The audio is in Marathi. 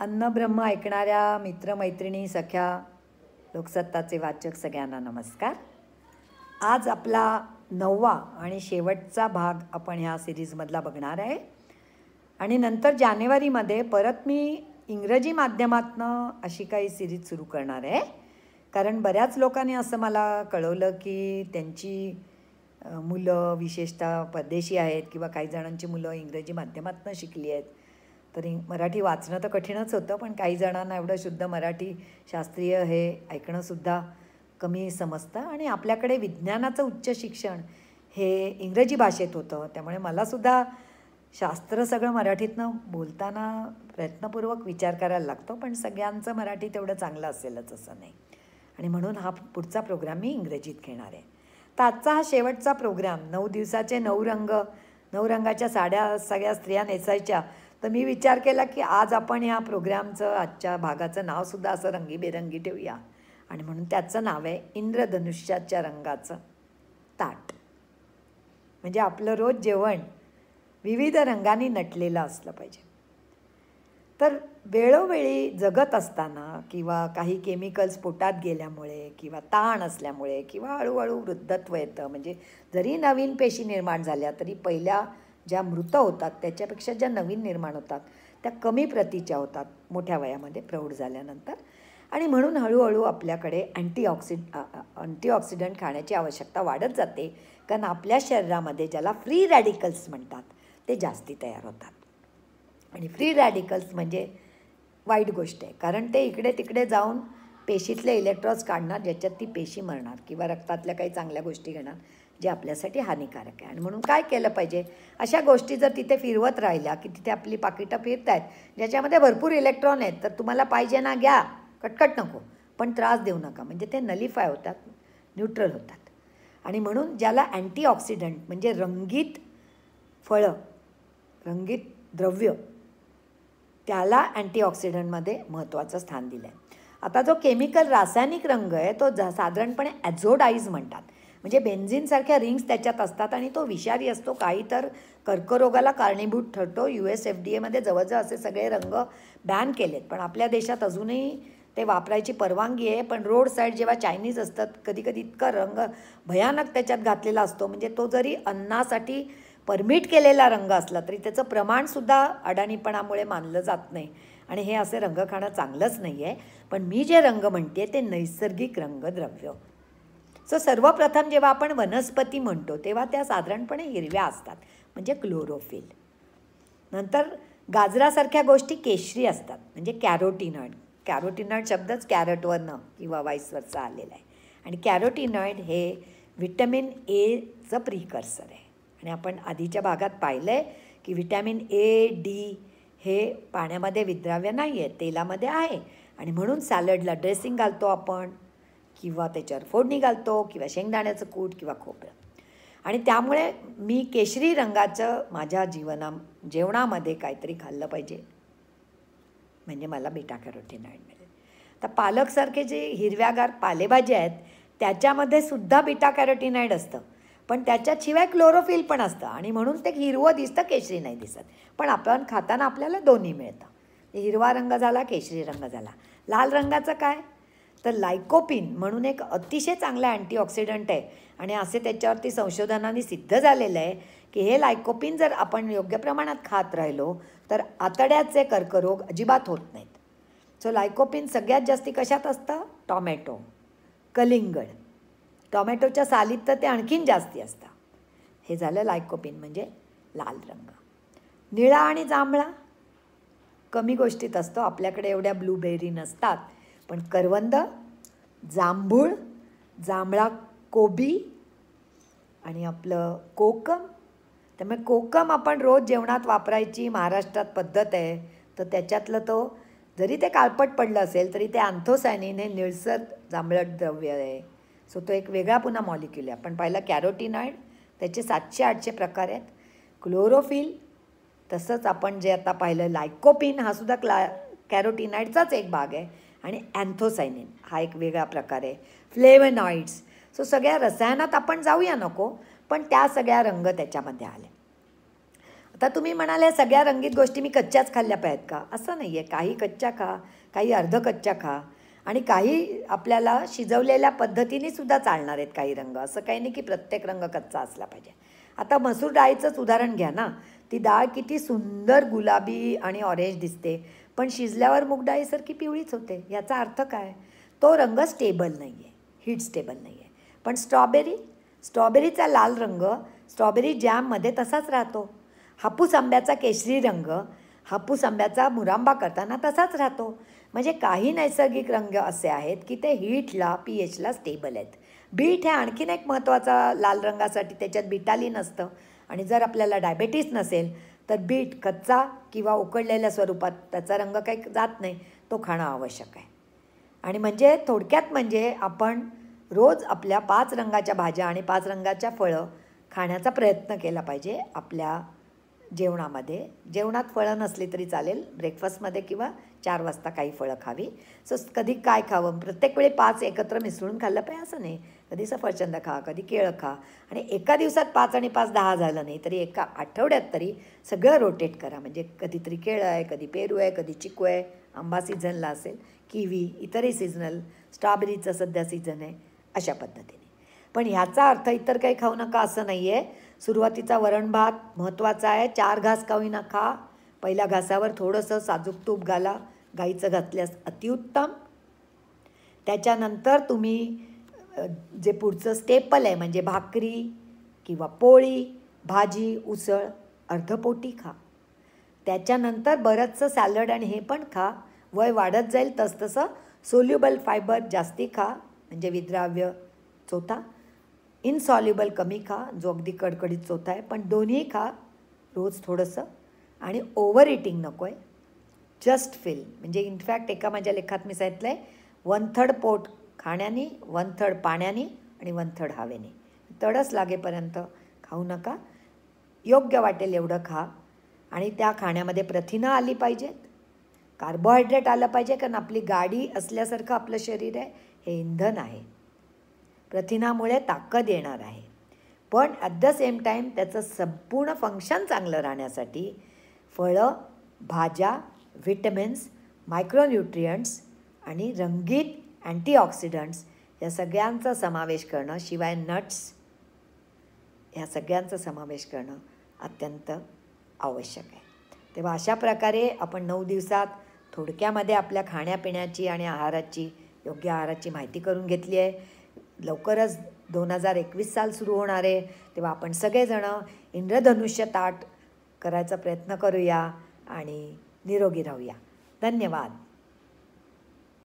अन्नब्रह्म ऐकणाऱ्या मित्रमैत्रिणी सख्या लोकसत्ताचे वाचक सगळ्यांना नमस्कार आज आपला नववा आणि शेवटचा भाग आपण ह्या सिरीजमधला बघणार आहे आणि नंतर जानेवारीमध्ये परत मी इंग्रजी माध्यमातनं अशी काही सिरीज सुरू करणार आहे कारण बऱ्याच लोकांनी असं मला कळवलं की त्यांची मुलं विशेषतः परदेशी आहेत किंवा काही जणांची मुलं इंग्रजी माध्यमातनं शिकली आहेत तरी मराठी वाचणं तर कठीणच होतं पण काही जणांना एवढं शुद्ध मराठी शास्त्रीय हे ऐकणंसुद्धा कमी समजतं आणि आपल्याकडे विज्ञानाचं उच्च शिक्षण हे इंग्रजी भाषेत होतं त्यामुळे मलासुद्धा शास्त्र सगळं मराठीतनं बोलताना प्रयत्नपूर्वक विचार करायला लागतो पण सगळ्यांचं मराठी तेवढं चांगलं असेलच असं नाही आणि म्हणून हा पुढचा प्रोग्राम मी इंग्रजीत घेणार आहे तर आजचा हा शेवटचा प्रोग्राम नऊ दिवसाचे नऊ रंग नऊ रंगाच्या साड्या सगळ्या स्त्रिया नेसायच्या तर मी विचार केला की आज आपण ह्या प्रोग्रामचं आजच्या भागाचं नावसुद्धा असं रंगीबेरंगी ठेवूया आणि म्हणून त्याचं नाव आहे इंद्रधनुष्याच्या रंगाचं ताट म्हणजे आपलं रोज जेवण विविध रंगांनी नटलेलं असलं पाहिजे तर वेळोवेळी जगत असताना किंवा काही केमिकल्स पोटात गेल्यामुळे किंवा ताण असल्यामुळे किंवा हळूहळू वृद्धत्व येतं म्हणजे जरी नवीन पेशी निर्माण झाल्या तरी पहिल्या ज्या मृत होतात त्याच्यापेक्षा ज्या नवीन निर्माण होतात त्या कमी प्रतीच्या होतात मोठ्या वयामध्ये प्रौढ झाल्यानंतर आणि म्हणून हळूहळू आपल्याकडे अँटीऑक्सिड अँटीऑक्सिडंट खाण्याची आवश्यकता वाढत जाते कारण आपल्या शरीरामध्ये ज्याला फ्री रॅडिकल्स म्हणतात ते जास्ती तयार होतात आणि फ्री रॅडिकल्स म्हणजे वाईट गोष्ट आहे कारण ते इकडे तिकडे जाऊन पेशीतले इलेक्ट्रॉन्स काढणार ज्याच्यात ती पेशी मरणार किंवा रक्तातल्या काही चांगल्या गोष्टी घेणार जे आपल्यासाठी हानिकारक आहे आणि म्हणून काय केलं पाहिजे अशा गोष्टी जर तिथे फिरवत राहिल्या की तिथे आपली पाकिटं फिरत आहेत ज्याच्यामध्ये भरपूर इलेक्ट्रॉन आहेत तर तुम्हाला पाहिजे ना घ्या कटकट नको पण त्रास देऊ नका म्हणजे ते नलिफाय होतात न्यूट्रल होतात आणि म्हणून ज्याला अँटीऑक्सिडंट म्हणजे रंगीत फळं रंगीत द्रव्य त्याला अँटीऑक्सिडंटमध्ये महत्त्वाचं स्थान दिलं आहे आता जो केमिकल रासायनिक रंग आहे तो ज साधारणपणे ॲझोडाईज म्हणतात म्हणजे बेन्झिनसारख्या रिंग्स त्याच्यात असतात आणि तो विषारी असतो काही तर कर्करोगाला कारणीभूत ठरतो यू एस एफ डी एमध्ये जवळजवळ असे सगळे रंग बॅन केलेत पण आपल्या देशात अजूनही ते वापरायची परवानगी आहे पण रोड साईड जेव्हा चायनीज असतात कधीकधी इतका रंग भयानक त्याच्यात घातलेला असतो म्हणजे तो जरी अन्नासाठी परमिट केलेला रंग असला तरी त्याचं प्रमाणसुद्धा अडाणीपणामुळे मानलं जात नाही आणि हे असे रंग खाणं चांगलंच नाही आहे पण मी जे रंग म्हणते ते नैसर्गिक रंगद्रव्य सो सर्वप्रथम जेव्हा आपण वनस्पती म्हणतो तेव्हा त्या साधारणपणे हिरव्या असतात म्हणजे क्लोरोफिल नंतर गाजरासारख्या गोष्टी केशरी असतात म्हणजे कॅरोटिनॉइड कॅरोटिनॉइड शब्दच कॅरेटवरनं किंवा वाईसवरचा आलेला आहे आणि कॅरोटिनॉइड हे व्हिटॅमिन एचं प्रिकर्सर आहे आणि आपण आधीच्या भागात पाहिलं आहे की व्हिटॅमिन ए डी हे पाण्यामध्ये विद्राव्य नाही आहे तेलामध्ये आहे आणि म्हणून सॅलडला ड्रेसिंग घालतो आपण किंवा त्याच्यावर फोडणी घालतो किंवा शेंगदाण्याचं कूट किंवा खोबरं आणि त्यामुळे मी केशरी रंगाचं माझ्या जीवना जेवणामध्ये काहीतरी खाल्लं पाहिजे म्हणजे मला बीटा कॅरोटीन मिळेल तर पालकसारखे जे हिरव्यागार पालेभाजी आहेत त्याच्यामध्ये सुद्धा बीटा कॅरोटीनाईड असतं पण त्याच्याशिवाय क्लोरोफिल पण असतं आणि म्हणून ते हिरवं दिसतं केशरी नाही दिसत पण आपण खाताना आपल्याला दोन्ही मिळतं हिरवा रंग झाला केशरी रंग झाला लाल रंगाचं काय तर लायकोपिन म्हणून एक अतिशय चांगलं अँटीऑक्सिडंट आहे आणि असे त्याच्यावरती संशोधनाने सिद्ध झालेलं आहे की हे लायकोपिन जर आपण योग्य प्रमाणात खात राहिलो तर आतड्याचे कर्करोग अजिबात होत नाहीत सो लायकोपिन सगळ्यात जास्ती कशात असतं टॉमॅटो कलिंगड टॉमॅटोच्या सालीत तर ते आणखीन जास्ती असतं हे झालं लायकोपिन म्हणजे लाल रंग निळा आणि जांभळा कमी गोष्टीत असतो आपल्याकडे एवढ्या ब्लूबेरी नसतात पण करवंद जांभूळ जांभळा कोबी आणि आपलं कोकम त्यामुळे कोकम आपण रोज जेवणात वापरायची महाराष्ट्रात पद्धत आहे तर त्याच्यातलं तो जरी ते काळपट पडलं असेल तरी ते हे निळसर जांभळट द्रव्य आहे सो तो एक वेगळा पुन्हा मॉलिक्युल आहे आपण पाहिलं कॅरोटिनॉइड त्याचे सातशे आठशे प्रकार आहेत क्लोरोफिल तसंच आपण जे आता पाहिलं लायकोपिन हा सुद्धा क्ला कॅरोटिनॉइडचाच एक भाग आहे आणि अँथोसायनिन हा एक वेगळा प्रकार आहे फ्लेवनॉइड्स सो सगळ्या रसायनात आपण जाऊया नको पण त्या सगळ्या रंग त्याच्यामध्ये आले आता तुम्ही म्हणाल्या सगळ्या रंगीत गोष्टी मी कच्च्याच खाल्ल्या पाहिजेत का असं नाही आहे काही कच्च्या खा काही अर्ध कच्च्या खा आणि काही आपल्याला शिजवलेल्या पद्धतीने सुद्धा चालणार आहेत काही रंग असं काही नाही की प्रत्येक रंग कच्चा असला पाहिजे आता मसूर डाळीचंच उदाहरण घ्या ना ती डाळ किती सुंदर गुलाबी आणि ऑरेंज दिसते पण शिजल्यावर मूगडाळी सारखी पिवळीच होते याचा अर्थ काय तो रंग स्टेबल नाही आहे हीट स्टेबल नाही आहे पण स्ट्रॉबेरी स्ट्रॉबेरीचा लाल रंग स्ट्रॉबेरी जॅममध्ये तसाच राहतो हापूस आंब्याचा केशरी रंग हापूस आंब्याचा मुरांबा करताना तसाच राहतो म्हणजे काही नैसर्गिक रंग असे आहेत की ते हीटला पी एचला स्टेबल आहेत बीट हे आणखीन एक महत्त्वाचा लाल रंगासाठी त्याच्यात बिटालीन असतं आणि जर आपल्याला डायबेटीस नसेल तर बीट कच्चा किंवा उकडलेल्या स्वरूपात त्याचा रंग काही जात नाही तो खाणं आवश्यक आहे आणि म्हणजे थोडक्यात म्हणजे आपण रोज आपल्या पाच रंगाच्या भाज्या आणि पाच रंगाच्या फळं खाण्याचा प्रयत्न केला पाहिजे आपल्या जेवणामध्ये जेवणात फळं नसली तरी चालेल ब्रेकफास्टमध्ये किंवा चार वाजता काही फळं खावी सो कधी काय खावं प्रत्येक वेळी पाच एकत्र मिसळून खाल्लं पाहिजे असं नाही कधी सफरचंद खा कधी केळं खा आणि एका दिवसात पाच आणि पाच दहा झालं नाही तरी एका आठवड्यात तरी सगळं रोटेट करा म्हणजे कधीतरी केळं आहे कधी पेरू आहे कधी चिकू आहे आंबा सीझनला असेल किवी इतरही सीझनल स्ट्रॉबेरीचं सध्या सीझन आहे अशा पद्धतीने पण ह्याचा अर्थ इतर काही खाऊ नका असं नाही आहे सुरुवातीचा वरण भात महत्त्वाचा आहे चार घास का होईना खा पहिल्या घासावर थोडंसं साजूक तूप घाला गाईचं घातल्यास अतिउत्तम त्याच्यानंतर तुम्ही जे पुढचं स्टेपल आहे म्हणजे भाकरी किंवा पोळी भाजी उसळ अर्धपोटी खा त्याच्यानंतर बरंचसं सॅलड आणि हे पण खा वय वाढत जाईल तसतसं सोल्युबल फायबर जास्ती खा म्हणजे विद्राव्य चोथा इनसॉल्युबल कमी खा जो अगदी कडकडीत चोथा आहे पण दोन्ही खा रोज थोडंसं आणि ओव्हर इटिंग नको आहे जस्ट फील म्हणजे इनफॅक्ट एका माझ्या लेखात मी सांगितलं आहे वन थर्ड पोट खाण्याने वन थर्ड पाण्याने आणि वन थर्ड हवेने तडस लागेपर्यंत खाऊ नका योग्य वाटेल एवढं खा आणि त्या खाण्यामध्ये प्रथिनं आली पाहिजेत कार्बोहायड्रेट आलं पाहिजे कारण आपली गाडी असल्यासारखं आपलं शरीर आहे हे इंधन आहे प्रथिनामुळे ताकद येणार आहे पण ॲट द सेम टाईम त्याचं संपूर्ण फंक्शन चांगलं राहण्यासाठी फळं भाज्या व्हिटॅमिन्स मायक्रोन्युट्रियंट्स आणि रंगीत अँटीऑक्सिडंट्स या सगळ्यांचा समावेश करणं शिवाय नट्स ह्या सगळ्यांचा समावेश करणं अत्यंत आवश्यक आहे तेव्हा अशा प्रकारे आपण नऊ दिवसात थोडक्यामध्ये आपल्या खाण्यापिण्याची आणि आहाराची योग्य आहाराची माहिती करून घेतली आहे लवकरच दोन हजार एकवीस साल सुरू होणार आहे तेव्हा आपण सगळेजणं इंद्रधनुष्य ताट करायचा प्रयत्न करूया आणि निरोगी राहूया धन्यवाद